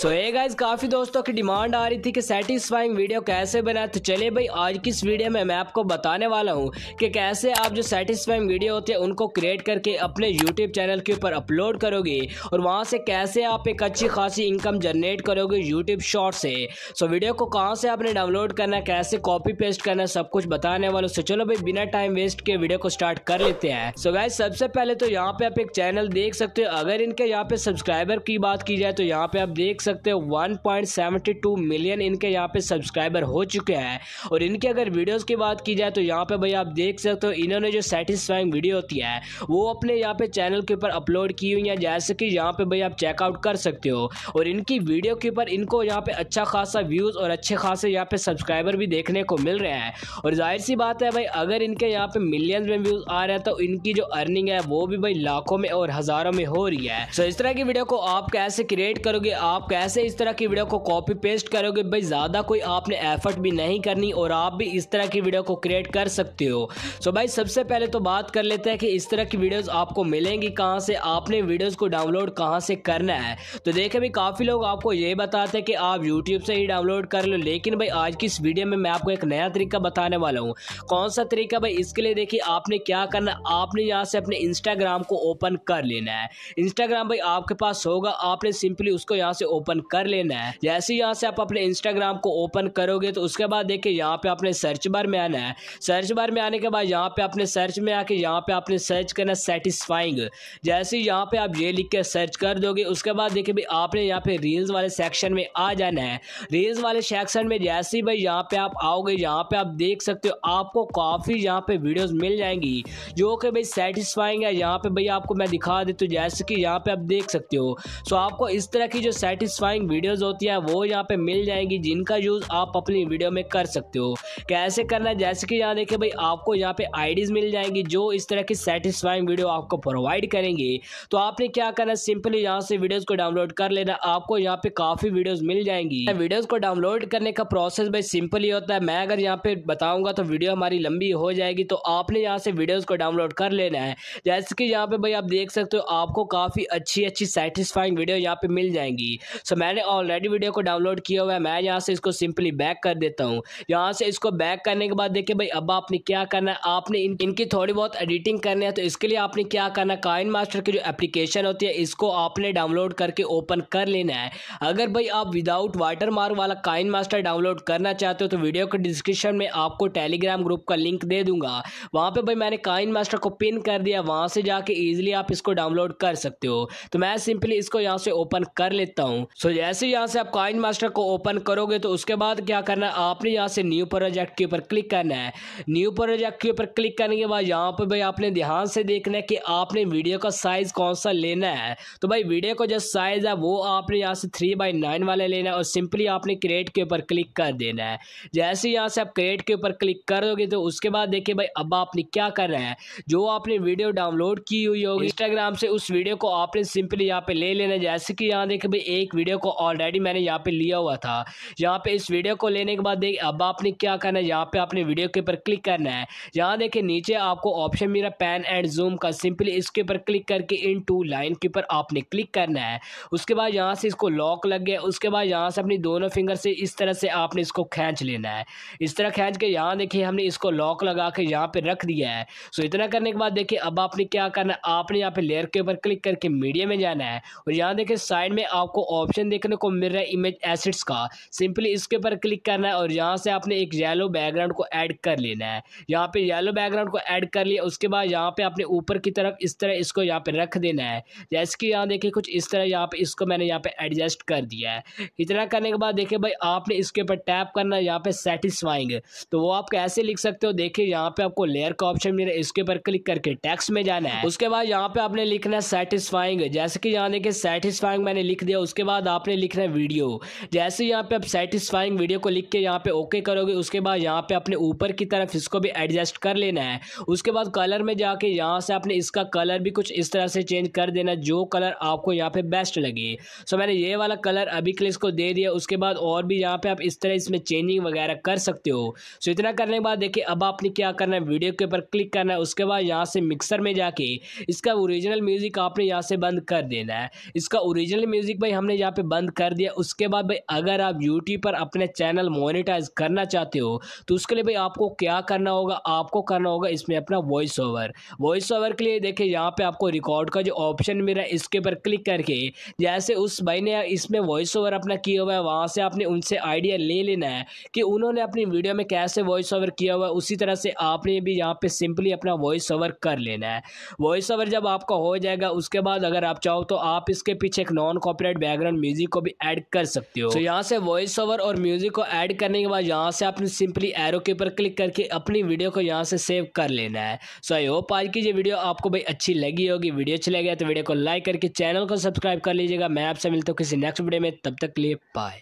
सो ये गाइज काफी दोस्तों की डिमांड आ रही थी कि सेटिस्फाइंग वीडियो कैसे बनाए तो चलिए भाई आज की इस वीडियो में मैं आपको बताने वाला हूँ कि कैसे आप जो सेटिस्फाइंग वीडियो होते हैं उनको क्रिएट करके अपने यूट्यूब चैनल के ऊपर अपलोड करोगे और वहाँ से कैसे आप एक अच्छी खासी इनकम जनरेट करोगे यूट्यूब शॉर्ट से सो वीडियो को कहाँ से आपने डाउनलोड करना है कैसे कॉपी पेस्ट करना सब कुछ बताने वालों से चलो भाई बिना टाइम वेस्ट के वीडियो को स्टार्ट कर लेते हैं सो गाइज सबसे पहले तो यहाँ पे आप एक चैनल देख सकते हो अगर इनके यहाँ पे सब्सक्राइबर की बात की जाए तो यहाँ पे आप देख सकते सकते हैं 1.72 मिलियन इनके यहाँ पे सब्सक्राइबर हो चुके हैं और इनके अगर वीडियोस की बात की जाए तो यहाँ पे भाई आप देख सकते हो इन्होंने जो सेटिस्फाइंग वीडियो होती है वो अपने यहाँ पे चैनल के ऊपर अपलोड की हुई है जैसे कि यहाँ पे भाई आप चेकआउट कर सकते हो और इनकी वीडियो के ऊपर इनको यहाँ पे अच्छा खासा व्यूज़ और अच्छे खासे यहाँ पे सब्सक्राइबर भी देखने को मिल रहे हैं और जाहिर सी बात है भाई अगर इनके यहाँ पे मिलियन में व्यूज़ आ रहे हैं तो इनकी जो अर्निंग है वो भी भाई लाखों में और हज़ारों में हो रही है तो इस तरह की वीडियो को आप कैसे क्रिएट करोगे आप कैसे ऐसे इस तरह की वीडियो को कॉपी पेस्ट करोगे भाई ज़्यादा कोई आपने एफर्ट भी नहीं करनी और आप भी इस तरह की वीडियो को क्रिएट कर सकते हो सो भाई सबसे पहले तो बात कर लेते हैं कि इस तरह की वीडियोस आपको मिलेंगी कहाँ से आपने वीडियोस को डाउनलोड कहाँ से करना है तो देखे भाई काफ़ी लोग आपको ये बताते हैं कि आप यूट्यूब से ही डाउनलोड कर लो लेकिन भाई आज की इस वीडियो में मैं आपको एक नया तरीका बताने वाला हूँ कौन सा तरीका भाई इसके लिए देखिए आपने क्या करना आपने यहाँ से अपने इंस्टाग्राम को ओपन कर लेना है इंस्टाग्राम भाई आपके पास होगा आपने सिंपली उसको यहाँ से ओपन ओपन कर लेना है जैसे यहाँ से आप अपने इंस्टाग्राम को ओपन करोगे तो उसके बाद देखिए यहाँ पे आपने सर्च बार में आना है सर्च बार में आने के बाद यहाँ पे आपने सर्च में आके यहाँ पे आपने सर्च करना सेटिस्फाइंग जैसे यहाँ पे आप ये लिख के सर्च कर दोगे उसके बाद देखिए भाई आपने यहाँ पे रील्स वाले सेक्शन में आ जाना है रील्स वाले सेक्शन में जैसे ही भाई यहाँ पे आप आओगे यहाँ पे आप देख सकते हो आपको काफ़ी यहाँ पे वीडियोज मिल जाएंगी जो कि भाई सेटिस्फाइंग है यहाँ पे भाई आपको मैं दिखा देती हूँ जैसे कि यहाँ पे आप देख सकते हो सो आपको इस तरह की जो सेटिस सेटिस्फाइंग वीडियोज़ होती है वो यहाँ पर मिल जाएंगी जिनका यूज़ आप अपनी वीडियो में कर सकते हो कैसे करना है जैसे कि यहाँ देखें भाई आपको यहाँ पे आईडीज़ मिल जाएंगी जो इस तरह की सेटिस्फाइंग वीडियो आपको प्रोवाइड करेंगे तो आपने क्या करना सिंपली यहाँ से वीडियोज़ को डाउनलोड कर लेना आपको यहाँ पे काफ़ी वीडियोज़ मिल जाएंगी वीडियोज़ को डाउनलोड करने का प्रोसेस भाई सिंपल ही होता है मैं अगर यहाँ पे बताऊँगा तो वीडियो हमारी लंबी हो जाएगी तो आपने यहाँ से वीडियोज़ को डाउनलोड कर लेना है जैसे कि यहाँ पे भाई आप देख सकते हो आपको काफ़ी अच्छी अच्छी सेटिस्फाइंग वीडियो यहाँ पे मिल जाएंगी सो मैंने ऑलरेडी वीडियो को डाउनलोड किया हुआ है मैं यहाँ से इसको सिंपली बैक कर देता हूँ यहाँ से इसको बैक करने के बाद देखिए भाई अब आपने क्या करना है आपने इन, इनकी थोड़ी बहुत एडिटिंग करनी है तो इसके लिए आपने क्या करना है काइन मास्टर की जो एप्लीकेशन होती है इसको आपने डाउनलोड करके ओपन कर लेना है अगर भाई आप विदाउट वाटर मार्क वाला काइन मास्टर डाउनलोड करना चाहते हो तो वीडियो के डिस्क्रिप्शन में आपको टेलीग्राम ग्रुप का लिंक दे दूंगा वहाँ पर भाई मैंने काइन मास्टर को पिन कर दिया वहाँ से जाके ईजिली आप इसको डाउनलोड कर सकते हो तो मैं सिंपली इसको यहाँ से ओपन कर लेता हूँ सो so, जैसे यहाँ से आप काइन मास्टर को ओपन करोगे तो उसके बाद क्या करना है आपने यहाँ से न्यू प्रोजेक्ट के ऊपर क्लिक करना है न्यू प्रोजेक्ट के ऊपर क्लिक करने के बाद यहाँ पर भाई आपने ध्यान से देखना है कि आपने वीडियो का साइज़ कौन सा लेना है तो भाई वीडियो का जो साइज़ है वो आपने यहाँ से थ्री बाई नाइन वाला लेना है और सिंपली आपने क्रिएट के ऊपर क्लिक कर देना है जैसे यहाँ से आप क्रिएट के ऊपर क्लिक कर दोगे तो उसके बाद देखिए भाई अब आपने क्या करना है जो आपने वीडियो डाउनलोड की हुई होगी इंस्टाग्राम से उस वीडियो को आपने सिंपली यहाँ पे ले लेना है जैसे कि यहाँ देखे भाई एक वीडियो को ऑलरेडी मैंने यहाँ पे लिया हुआ था यहाँ पे इस वीडियो को लेने के बाद देख अब आपने क्या करना है यहाँ पे आपने वीडियो के ऊपर क्लिक करना है यहाँ देखिए नीचे आपको ऑप्शन मिला पैन एंड जूम का सिंपली इसके ऊपर क्लिक करके इन टू लाइन के ऊपर आपने क्लिक करना है उसके बाद यहाँ से इसको लॉक लग गया उसके बाद यहाँ से अपनी दोनों फिंगर से इस तरह से आपने इसको खींच लेना है इस तरह खींच के यहाँ देखिए हमने इसको लॉक लगा के यहाँ पे रख दिया है सो इतना करने के बाद देखिए अब आपने क्या करना है आपने यहाँ पे लेयर के ऊपर क्लिक करके मीडिया में जाना है और यहाँ देखिए साइड में आपको ऑप्शन ऑप्शन देखने को मिल रहा है इमेज एसिड्स का सिंपली इसके ऊपर क्लिक करना है और यहाँ से आपने एक येलो बैकग्राउंड को ऐड कर लेना है यहाँ पे येलो बैकग्राउंड को ऐड कर लिया उसके बाद यहाँ पे आपने ऊपर की तरफ इस तरह इसको यहाँ पे रख देना है जैसे कि यहाँ देखिए कुछ इस तरह यहाँ पे इसको मैंने यहाँ पे एडजस्ट कर दिया है इतना करने के बाद देखिए भाई आपने इसके ऊपर टैप करना है यहाँ पे सेटिस्फाइंग तो वो आप कैसे लिख सकते हो देखिए यहाँ पे आपको लेयर का ऑप्शन मिल रहा है इसके ऊपर क्लिक करके टैक्स में जाना है उसके बाद यहाँ पे आपने लिखना है सेटिस्फाइंग जैसे कि यहाँ देखिए सेटिस्फाइंग मैंने लिख दिया उसके बाद बाद आपने लिखना है वीडियो जैसे यहाँ पे आप सेटिस्फाइंग वीडियो को लिख के यहाँ पे ओके करोगे उसके बाद यहाँ पे अपने ऊपर की तरफ इसको भी एडजस्ट कर लेना है उसके बाद कलर में जाके यहाँ से आपने इसका कलर भी कुछ इस तरह से चेंज कर देना जो कलर आपको यहाँ पे बेस्ट लगे सो मैंने ये वाला कलर अभी के लिए इसको दे दिया उसके बाद और भी यहाँ पे आप इस तरह इसमें चेंजिंग वगैरह कर सकते हो सो इतना करने के बाद देखिए अब आपने क्या करना है वीडियो के ऊपर क्लिक करना है उसके बाद यहाँ से मिक्सर में जाके इसका ओरिजिनल म्यूज़िक आपने यहाँ से बंद कर देना है इसका ओरिजिनल म्यूज़िक भाई हमने यहाँ यहाँ पे बंद कर दिया उसके बाद भाई अगर आप यूट्यूब पर अपने चैनल मोनिटाइज करना चाहते हो तो उसके लिए भाई आपको क्या करना होगा आपको करना होगा इसमें अपना वॉइस ओवर वॉइस ओवर के लिए देखिए यहाँ पे आपको रिकॉर्ड का जो ऑप्शन मिल रहा है इसके ऊपर क्लिक करके जैसे उस भाई ने इसमें वॉइस ओवर अपना किया हुआ है वहाँ से आपने उनसे आइडिया ले लेना है कि उन्होंने अपनी वीडियो में कैसे वॉइस ओवर किया हुआ है उसी तरह से आपने भी यहाँ पर सिंपली अपना वॉइस ओवर कर लेना है वॉइस ओवर जब आपका हो जाएगा उसके बाद अगर आप चाहो तो आप इसके पीछे एक नॉन कॉपरेट बैकग्राउंड म्यूजिक को भी ऐड कर सकते हो तो so, यहाँ से वॉइस ओवर और म्यूजिक को ऐड करने के बाद यहाँ से आपने सिंपली एरो के ऊपर क्लिक करके अपनी वीडियो को यहाँ से सेव कर लेना है सो आई होप आज की ये वीडियो आपको भाई अच्छी लगी होगी वीडियो अच्छी लगे तो वीडियो को लाइक करके चैनल को सब्सक्राइब कर लीजिएगा मैं आपसे मिलता हूँ किसी नेक्स्ट वीडियो में तब तक लिए बाय